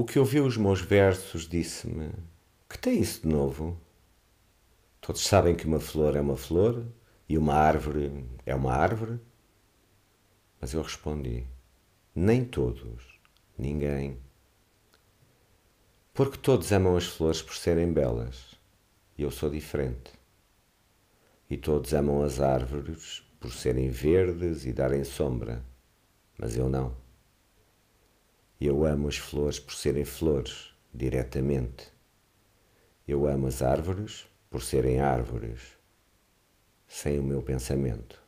O que ouviu os meus versos disse-me: Que tem isso de novo? Todos sabem que uma flor é uma flor e uma árvore é uma árvore. Mas eu respondi: Nem todos, ninguém. Porque todos amam as flores por serem belas e eu sou diferente. E todos amam as árvores por serem verdes e darem sombra, mas eu não. Eu amo as flores por serem flores, diretamente. Eu amo as árvores por serem árvores, sem o meu pensamento.